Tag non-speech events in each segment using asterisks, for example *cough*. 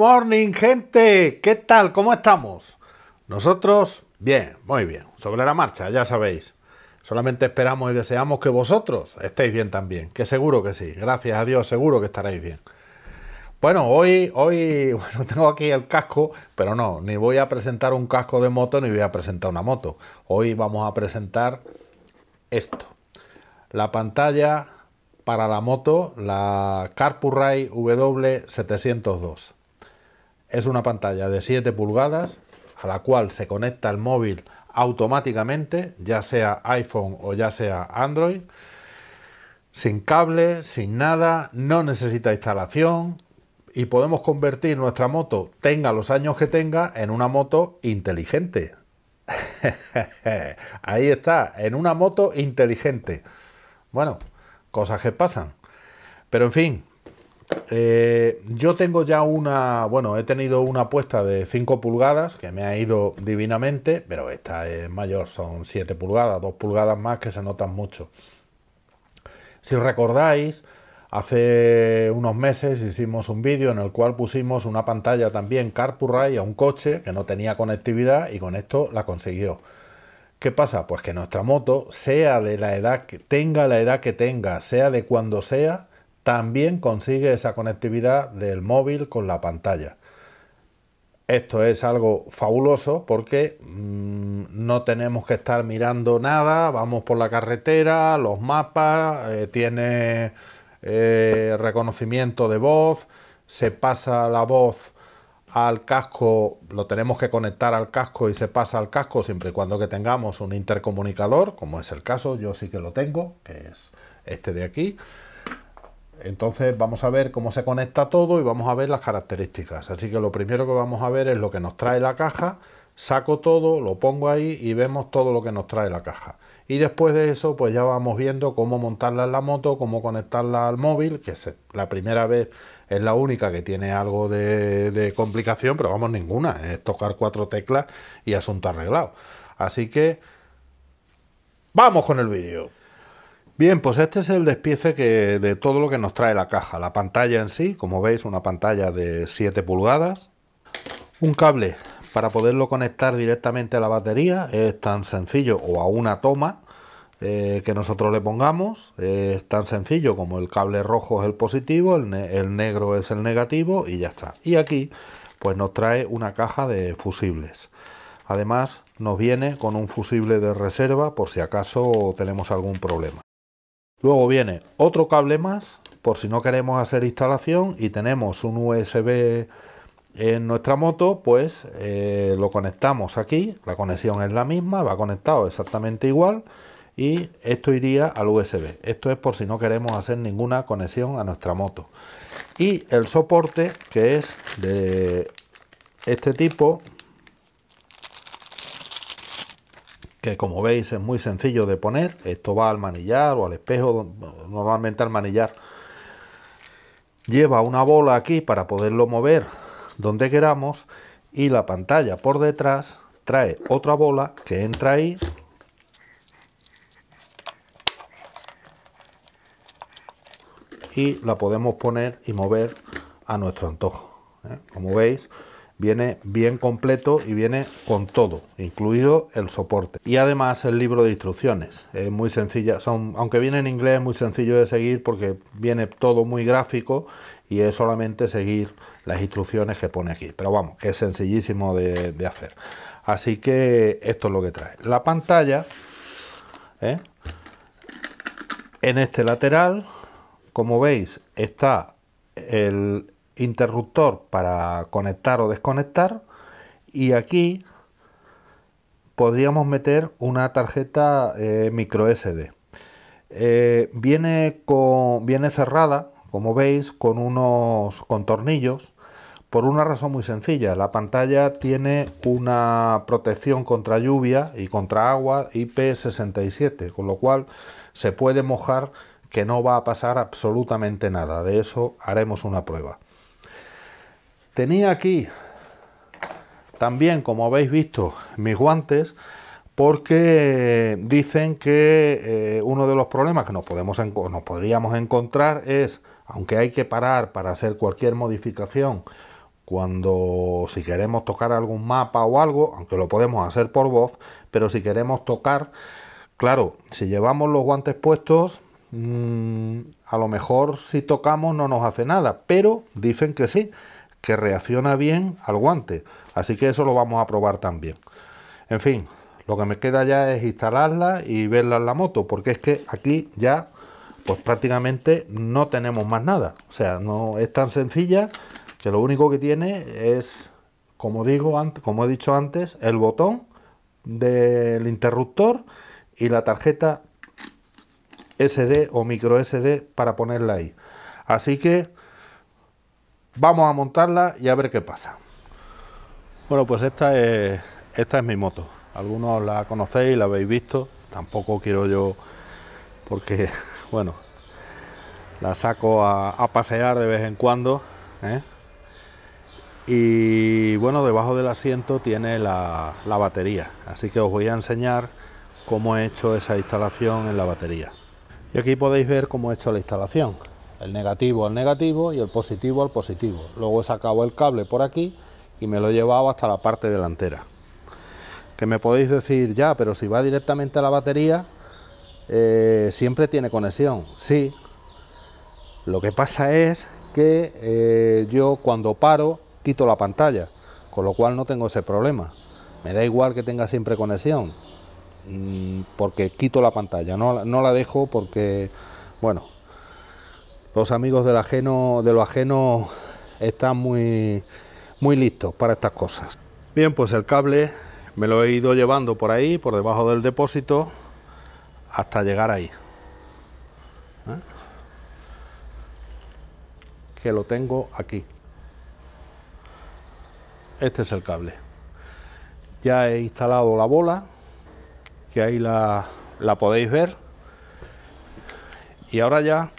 morning, gente. ¿Qué tal? ¿Cómo estamos? Nosotros, bien, muy bien. Sobre la marcha, ya sabéis. Solamente esperamos y deseamos que vosotros estéis bien también, que seguro que sí. Gracias a Dios, seguro que estaréis bien. Bueno, hoy, hoy, *laughs* tengo aquí el casco, pero no, ni voy a presentar un casco de moto ni voy a presentar una moto. Hoy vamos a presentar esto. La pantalla para la moto, la Carpuray W702 es una pantalla de 7 pulgadas a la cual se conecta el móvil automáticamente, ya sea iPhone o ya sea Android, sin cable, sin nada, no necesita instalación y podemos convertir nuestra moto, tenga los años que tenga, en una moto inteligente. *laughs* Ahí está, en una moto inteligente. Bueno, cosas que pasan. Pero en fin, eh, yo tengo ya una, bueno, he tenido una apuesta de 5 pulgadas que me ha ido divinamente, pero esta es mayor, son 7 pulgadas, 2 pulgadas más que se notan mucho. Si recordáis, hace unos meses hicimos un vídeo en el cual pusimos una pantalla también CarPuray a un coche que no tenía conectividad y con esto la consiguió. ¿Qué pasa? Pues que nuestra moto, sea de la edad que tenga la edad que tenga, sea de cuando sea, también consigue esa conectividad del móvil con la pantalla. Esto es algo fabuloso porque mm, no tenemos que estar mirando nada, vamos por la carretera, los mapas, eh, tiene eh, reconocimiento de voz, se pasa la voz al casco, lo tenemos que conectar al casco y se pasa al casco siempre y cuando que tengamos un intercomunicador, como es el caso, yo sí que lo tengo, que es este de aquí. Entonces vamos a ver cómo se conecta todo y vamos a ver las características. Así que lo primero que vamos a ver es lo que nos trae la caja. Saco todo, lo pongo ahí y vemos todo lo que nos trae la caja. Y después de eso pues ya vamos viendo cómo montarla en la moto, cómo conectarla al móvil, que es la primera vez es la única que tiene algo de, de complicación, pero vamos ninguna. Es tocar cuatro teclas y asunto arreglado. Así que vamos con el vídeo. Bien, pues este es el despiece que, de todo lo que nos trae la caja. La pantalla en sí, como veis, una pantalla de 7 pulgadas. Un cable para poderlo conectar directamente a la batería. Es tan sencillo, o a una toma eh, que nosotros le pongamos. es tan sencillo como el cable rojo es el positivo, el, el negro es el negativo y ya está. Y aquí pues nos trae una caja de fusibles. Además nos viene con un fusible de reserva por si acaso tenemos algún problema. Luego viene otro cable más por si no queremos hacer instalación y tenemos un USB en nuestra moto, pues eh, lo conectamos aquí, la conexión es la misma, va conectado exactamente igual y esto iría al USB. Esto es por si no queremos hacer ninguna conexión a nuestra moto. Y el soporte que es de este tipo, que como veis es muy sencillo de poner. Esto va al manillar o al espejo, normalmente al manillar. Lleva una bola aquí para poderlo mover donde queramos y la pantalla por detrás trae otra bola que entra ahí y la podemos poner y mover a nuestro antojo. ¿eh? Como veis, viene bien completo y viene con todo, incluido el soporte. Y además el libro de instrucciones, es muy sencilla, son, aunque viene en inglés es muy sencillo de seguir porque viene todo muy gráfico y es solamente seguir las instrucciones que pone aquí, pero vamos, que es sencillísimo de, hacer. Así que esto es lo que trae. La pantalla, ¿eh? en este lateral, como veis, está el, interruptor para conectar o desconectar y aquí podríamos meter una tarjeta eh, micro SD. Eh, viene, con, viene cerrada, como veis, con unos con tornillos por una razón muy sencilla. La pantalla tiene una protección contra lluvia y contra agua IP67, con lo cual se puede mojar que no va a pasar absolutamente nada. De eso haremos una prueba. Tenía aquí también, como habéis visto, mis guantes porque dicen que eh, uno de los problemas que nos, podemos, nos podríamos encontrar es, aunque hay que parar para hacer cualquier modificación, cuando si queremos tocar algún mapa o algo, aunque lo podemos hacer por voz, pero si queremos tocar, claro, si llevamos los guantes puestos, mm, a lo mejor si tocamos no nos hace nada, pero dicen que sí, que reacciona bien al guante. Así que eso lo vamos a probar también. En fin, lo que me queda ya es instalarla y verla en la moto, porque es que aquí ya pues prácticamente no tenemos más nada. O sea, no es tan sencilla que lo único que tiene es, como digo, como he dicho antes, el botón del interruptor y la tarjeta SD o micro SD para ponerla ahí. Así que Vamos a montarla y a ver qué pasa. Bueno, pues esta es, esta es mi moto. Algunos la conocéis, la habéis visto. Tampoco quiero yo, porque, *laughs* bueno, la saco a, pasear de vez en cuando. ¿eh? Y bueno, debajo del asiento tiene la, la batería. Así que os voy a enseñar cómo he hecho esa instalación en la batería. Y aquí podéis ver cómo he hecho la instalación el negativo al negativo y el positivo al positivo. Luego he sacado el cable por aquí y me lo he llevado hasta la parte delantera. Que me podéis decir, ya, pero si va directamente a la batería, eh, siempre tiene conexión. Sí, lo que pasa es que eh, yo cuando paro quito la pantalla, con lo cual no tengo ese problema. Me da igual que tenga siempre conexión, mm, porque quito la pantalla, no, no la dejo porque, bueno, los amigos del ajeno, de lo ajeno están muy, muy listos para estas cosas. Bien, pues el cable me lo he ido llevando por ahí, por debajo del depósito, hasta llegar ahí. ¿Eh? Que lo tengo aquí. Este es el cable. Ya he instalado la bola, que ahí la, la podéis ver. Y ahora ya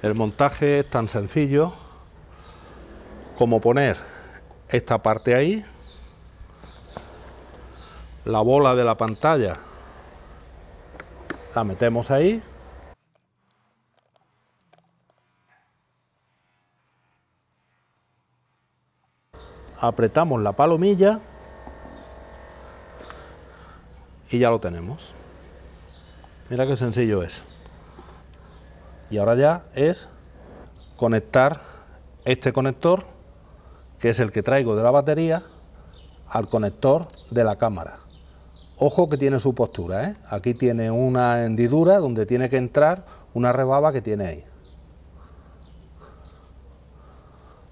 el montaje es tan sencillo como poner esta parte ahí, la bola de la pantalla la metemos ahí, apretamos la palomilla y ya lo tenemos. Mira qué sencillo es y ahora ya es conectar este conector, que es el que traigo de la batería, al conector de la cámara. Ojo que tiene su postura, ¿eh? aquí tiene una hendidura donde tiene que entrar una rebaba que tiene ahí.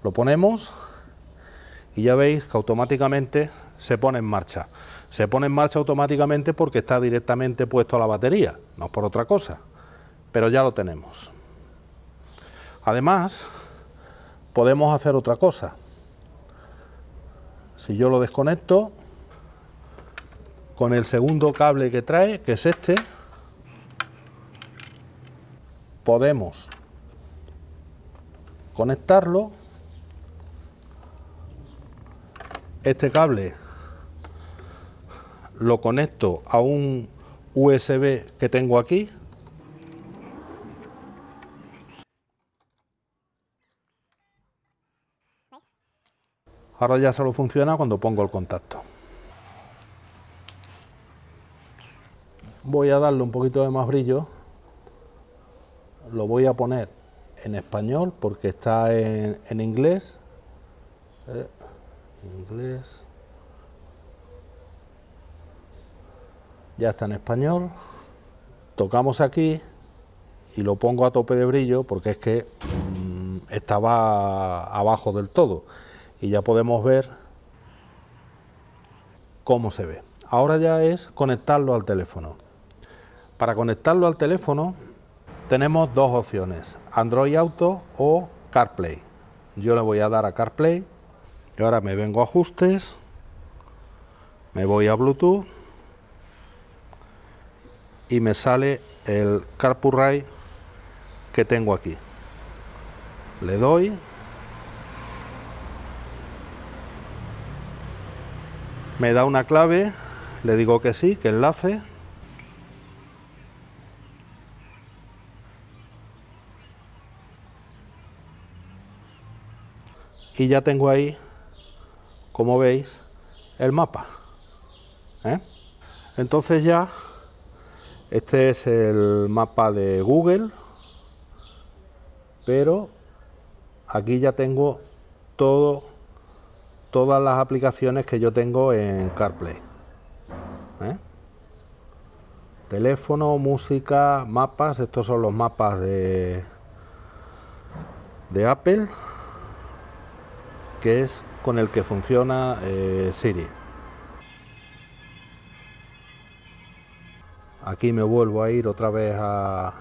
Lo ponemos y ya veis que automáticamente se pone en marcha. Se pone en marcha automáticamente porque está directamente puesto a la batería, no por otra cosa pero ya lo tenemos. Además, podemos hacer otra cosa. Si yo lo desconecto, con el segundo cable que trae, que es este, podemos conectarlo. Este cable lo conecto a un USB que tengo aquí, Ahora ya solo funciona cuando pongo el contacto. Voy a darle un poquito de más brillo. Lo voy a poner en español porque está en, inglés. Eh, inglés. Ya está en español. Tocamos aquí y lo pongo a tope de brillo porque es que mm, estaba abajo del todo y ya podemos ver cómo se ve. Ahora ya es conectarlo al teléfono. Para conectarlo al teléfono tenemos dos opciones, Android Auto o CarPlay. Yo le voy a dar a CarPlay y ahora me vengo a ajustes, me voy a Bluetooth y me sale el CarPlay que tengo aquí. Le doy me da una clave, le digo que sí, que enlace. Y ya tengo ahí, como veis, el mapa. ¿eh? Entonces ya, este es el mapa de Google, pero aquí ya tengo todo todas las aplicaciones que yo tengo en CarPlay. ¿eh? Teléfono, música, mapas. Estos son los mapas de, de Apple, que es con el que funciona eh, Siri. Aquí me vuelvo a ir otra vez a,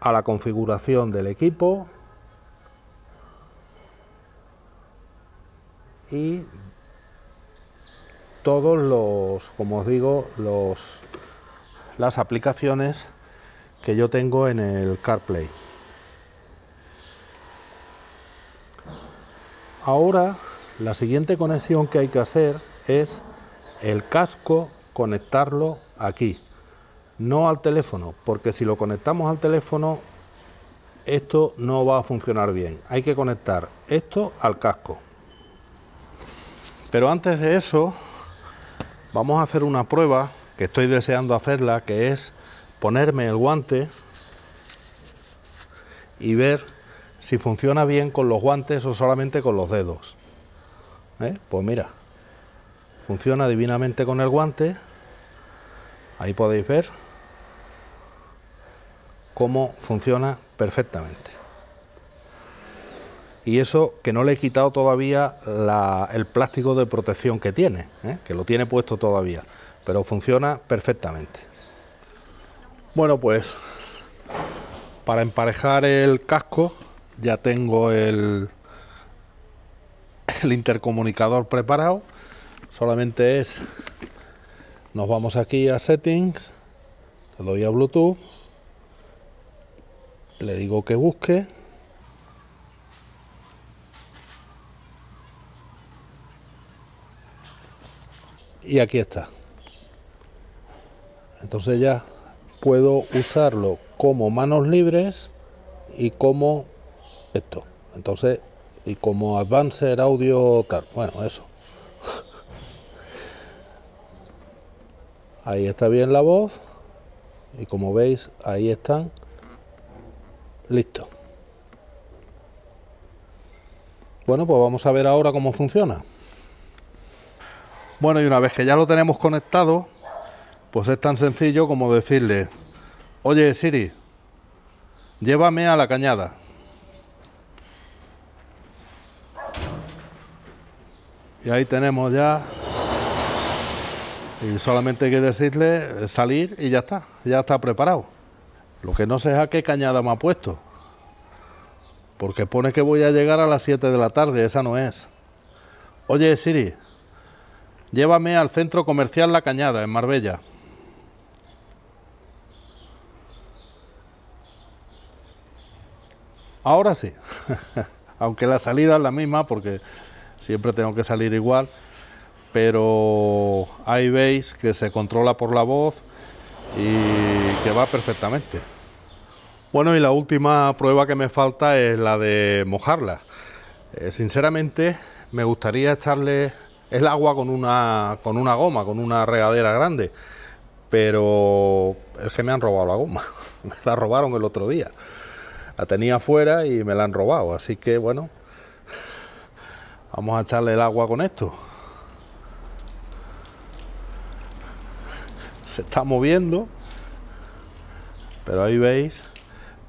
a la configuración del equipo. y todos los, como os digo, los, las aplicaciones que yo tengo en el CarPlay. Ahora, la siguiente conexión que hay que hacer es el casco conectarlo aquí, no al teléfono, porque si lo conectamos al teléfono, esto no va a funcionar bien. Hay que conectar esto al casco. Pero antes de eso, vamos a hacer una prueba que estoy deseando hacerla, que es ponerme el guante y ver si funciona bien con los guantes o solamente con los dedos. ¿Eh? Pues mira, funciona divinamente con el guante. Ahí podéis ver cómo funciona perfectamente y eso que no le he quitado todavía el plástico de protección que tiene, ¿eh? que lo tiene puesto todavía, pero funciona perfectamente. Bueno, pues para emparejar el casco ya tengo el, *laughs* el intercomunicador preparado, solamente es, nos vamos aquí a settings, le doy a Bluetooth, le digo que busque, y aquí está. Entonces ya puedo usarlo como manos libres y como esto. Entonces, y como Advancer Audio Bueno, eso. ahí está bien la voz. Y como veis, ahí están. Listo. Bueno, pues vamos a ver ahora cómo funciona. Bueno, y una vez que ya lo tenemos conectado, pues es tan sencillo como decirle, oye Siri, llévame a la cañada. Y ahí tenemos ya, y solamente hay que decirle salir y ya está, ya está preparado. Lo que no sé es a qué cañada me ha puesto, porque pone que voy a llegar a las 7 de la tarde, esa no es. Oye Siri, Llévame al centro comercial La Cañada, en Marbella. Ahora sí, *laughs* aunque la salida es la misma porque siempre tengo que salir igual, pero ahí veis que se controla por la voz y que va perfectamente. Bueno, y la última prueba que me falta es la de mojarla. Eh, sinceramente, me gustaría echarle el agua con una, con una goma, con una regadera grande. Pero es que me han robado la goma. *laughs* me la robaron el otro día. La tenía afuera y me la han robado. Así que bueno, vamos a echarle el agua con esto. Se está moviendo. Pero ahí veis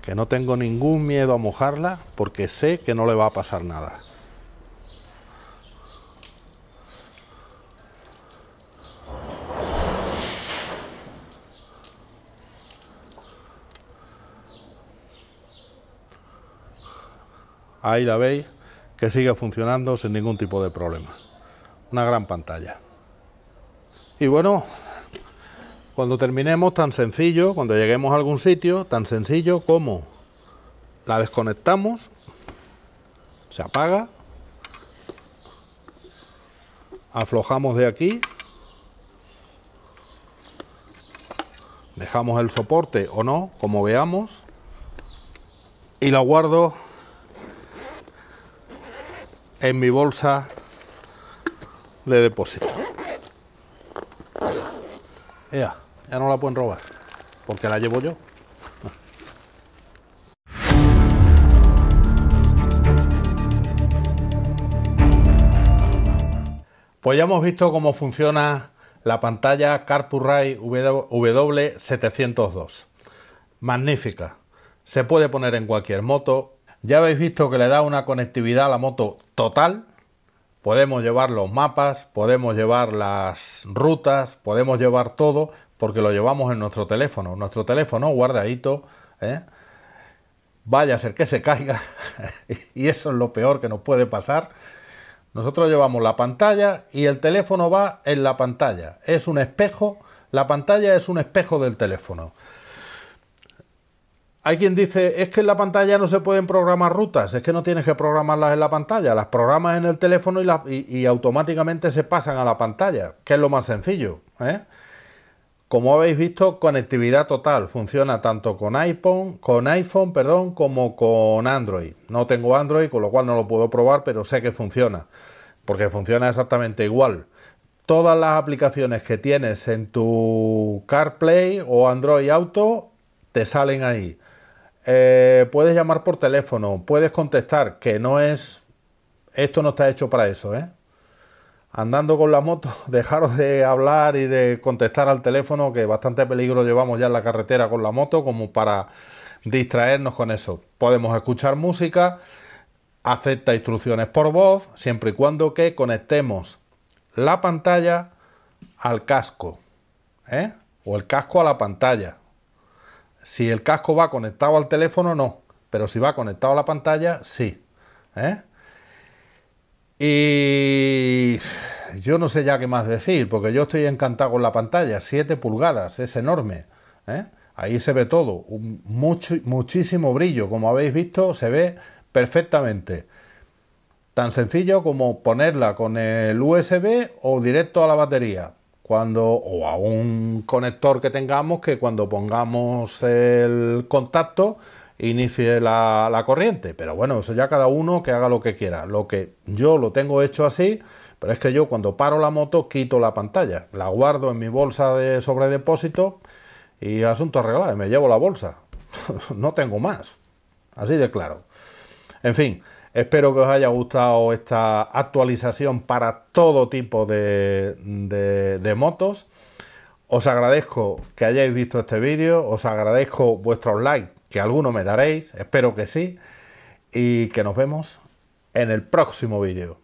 que no tengo ningún miedo a mojarla porque sé que no le va a pasar nada. ahí la veis, que sigue funcionando sin ningún tipo de problema. Una gran pantalla. Y bueno, cuando terminemos, tan sencillo, cuando lleguemos a algún sitio, tan sencillo como la desconectamos, se apaga, aflojamos de aquí, dejamos el soporte o no, como veamos, y la guardo en mi bolsa de depósito. Ya, ya no la pueden robar, porque la llevo yo. Pues ya hemos visto cómo funciona la pantalla CarPuray W702. Magnífica. Se puede poner en cualquier moto, ya habéis visto que le da una conectividad a la moto total. Podemos llevar los mapas, podemos llevar las rutas, podemos llevar todo porque lo llevamos en nuestro teléfono. Nuestro teléfono guardadito. ¿eh? Vaya a ser que se caiga. *laughs* y eso es lo peor que nos puede pasar. Nosotros llevamos la pantalla y el teléfono va en la pantalla. Es un espejo. La pantalla es un espejo del teléfono. Hay quien dice, es que en la pantalla no se pueden programar rutas, es que no tienes que programarlas en la pantalla, las programas en el teléfono y, automáticamente se pasan a la pantalla, que es lo más sencillo. ¿eh? Como habéis visto, conectividad total, funciona tanto con iPhone, con iPhone perdón, como con Android. No tengo Android, con lo cual no lo puedo probar, pero sé que funciona, porque funciona exactamente igual todas las aplicaciones que tienes en tu CarPlay o Android Auto te salen ahí. Eh, puedes llamar por teléfono, puedes contestar, que no es... Esto no está hecho para eso, ¿eh? Andando con la moto, *laughs* dejaros de hablar y de contestar al teléfono, que bastante peligro llevamos ya en la carretera con la moto, como para distraernos con eso. Podemos escuchar música, acepta instrucciones por voz, siempre y cuando que conectemos la pantalla al casco, ¿eh? O el casco a la pantalla. Si el casco va conectado al teléfono, no. Pero si va conectado a la pantalla, sí. ¿eh? Y yo no sé ya qué más decir, porque yo estoy encantado con la pantalla. 7 pulgadas, es enorme. ¿eh? Ahí se ve todo. mucho, muchísimo brillo. Como habéis visto, se ve perfectamente. Tan sencillo como ponerla con el USB o directo a la batería cuando o a un conector que tengamos que cuando pongamos el contacto inicie la, corriente. Pero bueno, eso ya cada uno que haga lo que quiera. Lo que yo lo tengo hecho así, pero es que yo cuando paro la moto quito la pantalla, la guardo en mi bolsa de sobredepósito y asunto arreglado, me llevo la bolsa. *laughs* no tengo más. Así de claro. En fin, Espero que os haya gustado esta actualización para todo tipo de, motos. Os agradezco que hayáis visto este vídeo, os agradezco vuestros likes, que alguno me daréis, espero que sí, y que nos vemos en el próximo vídeo.